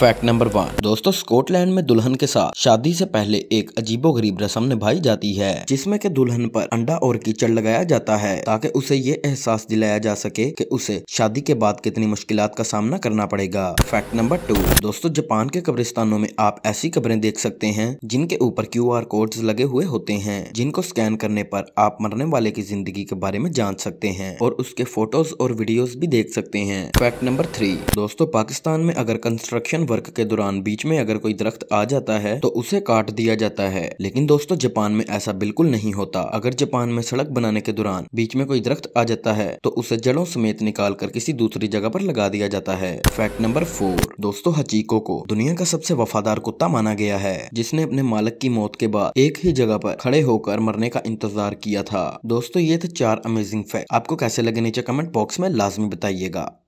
fact number one दोस्तों Scotland में दुल्हन के साथ शादी से पहले एक अजीबोगरीब रस्म निभाई जाती है जिसमें के दुल्हन पर अंडा और कीचड़ लगाया जाता है ताकि उसे ये एहसास दिलाया जा सके कि उसे शादी के बाद कितनी मुश्किल का सामना करना पड़ेगा फैक्ट नंबर टू दोस्तों जापान के कब्रिस्तानों में आप ऐसी कब्रें देख सकते हैं जिनके ऊपर क्यू आर लगे हुए होते हैं जिनको स्कैन करने पर आप मरने वाले की जिंदगी के बारे में जान सकते हैं और उसके फोटोज और वीडियोज भी देख सकते हैं फैक्ट नंबर थ्री दोस्तों पाकिस्तान में अगर कंस्ट्रक्शन वर्क के दौरान बीच में अगर कोई दरख्त आ जाता है तो उसे काट दिया जाता है लेकिन दोस्तों जापान में ऐसा बिल्कुल नहीं होता अगर जापान में सड़क बनाने के दौरान बीच में कोई दरख्त आ जाता है तो उसे जड़ों समेत निकाल कर किसी दूसरी जगह पर लगा दिया जाता है फैक्ट नंबर फोर दोस्तों हचीको को दुनिया का सबसे वफादार कुत्ता माना गया है जिसने अपने मालक की मौत के बाद एक ही जगह पर खड़े होकर मरने का इंतजार किया था दोस्तों ये थे चार अमेजिंग फैक्ट आपको कैसे लगे नीचे कमेंट बॉक्स में लाजमी बताइएगा